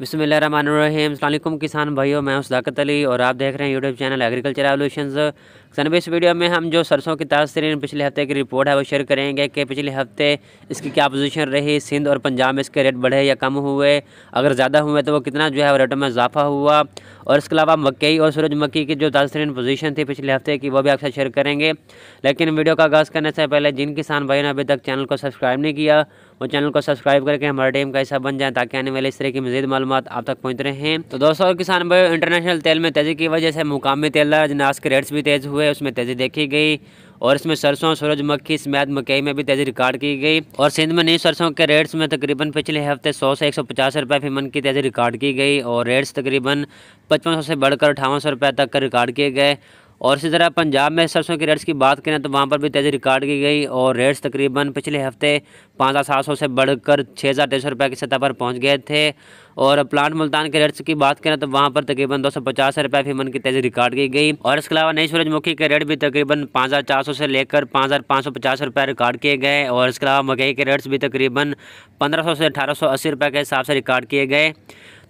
बिसमीम किसान भाइयों मैं हूं सदाकत अली और आप देख रहे हैं यूट्यूब चैनल एग्रीकल्चर एवोल्यूशन सन इस वीडियो में हम जो सरसों की ताज़ तरीन पिछले हफ्ते की रिपोर्ट है वो शेयर करेंगे कि पिछले हफ्ते इसकी क्या पोजीशन रही सिंध और पंजाब में इसके रेट बढ़े या कम हुए अगर ज़्यादा हुए तो वो कितना जो है वो रेटों में इजाफा हुआ और इसके अलावा मकई और सूरज मक्की की जो ताज़ तरीन पोजीशन थी पिछले हफ्ते की वो भी आपसे शेयर करेंगे लेकिन वीडियो का आगाज़ करने से पहले जिन किसान भाई ने अभी तक चैनल को सब्सक्राइब नहीं किया वो चैनल को सब्सक्राइब करके हमारे टीम का हिस्सा बन जाए ताकि आने वाले इस तरह की मजीद मालूम आप तक पहुँच रहे हैं तो दोस्तों किसान भाई इंटरनेशनल तेल में तेज़ी की वजह से मुकामी तेल जनाज के रेट्स भी तेज़ हुए हुए उसमें तेज़ी देखी गई और इसमें सरसों सूरजमक्खी समेत मकई में भी तेज़ी रिकॉर्ड की गई और सिंध में नई सरसों के रेट्स में तकरीबन पिछले हफ्ते 100 से 150 रुपए फी मन की तेज़ी रिकॉर्ड की गई और रेट्स तकरीबन 5500 से बढ़कर अठावन सौ रुपये तक का रिकॉर्ड किए गए और इसी तरह पंजाब में सरसों के रेट्स की बात करें तो वहाँ पर भी तेज़ी रिकॉर्ड की गई और रेट्स तकरीबन पिछले हफ्ते पाँच हज़ार सात सौ से बढ़कर छः हज़ार तेईस सौ रुपये की सतह पर पहुँच गए थे और प्लांट मुल्तान के रेट्स की बात करें तो वहाँ पर तकरीबन दो सौ पचास रुपये फी मन की तेज़ी रिकॉर्ड की गई और इसके अलावा नई सूरजमुखी के रेट भी तकरीबन पाँच हज़ार चार सौ से लेकर पाँच हज़ार पाँच सौ पचास रुपये रिकॉर्ड किए गए और इसके अलावा मकई के रेट्स भी तकरीबन पंद्रह सौ से अठारह सौ अस्सी रुपये के हिसाब से रिकॉर्ड किए गए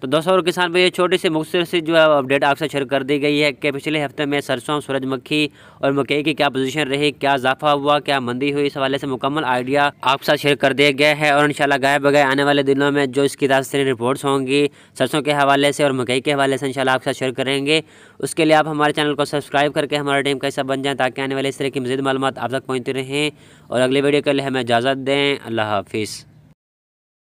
तो दोस्तों और किसान भाई ये छोटी सी मुख्तर से जो है अपडेट आपसे शेयर कर दी गई है कि पिछले हफ्ते में सरसों सूरजमुखी और मकई की क्या पोजीशन रही क्या इजाफा हुआ क्या मंदी हुई इस हवाले से मुकम्मल आइडिया आपके साथ शेयर कर दिया गया है और शाला गाय बगाए आने वाले दिनों में जो इसकी रास्ते रिपोर्ट्स होंगी सरसों के हवाले से और मकई के हवाले से इनशाला आपके साथ शेयर करेंगे उसके लिए आप हमारे चैनल को सब्सक्राइब करके हमारे टीम का हिस्सा बन जाएँ ताकि आने वाले इस तरह की मजीद मालूम आप तक पहुँचती रहें और अगली वीडियो के लिए हमें इजाज़त दें अल्लाह हाफिज़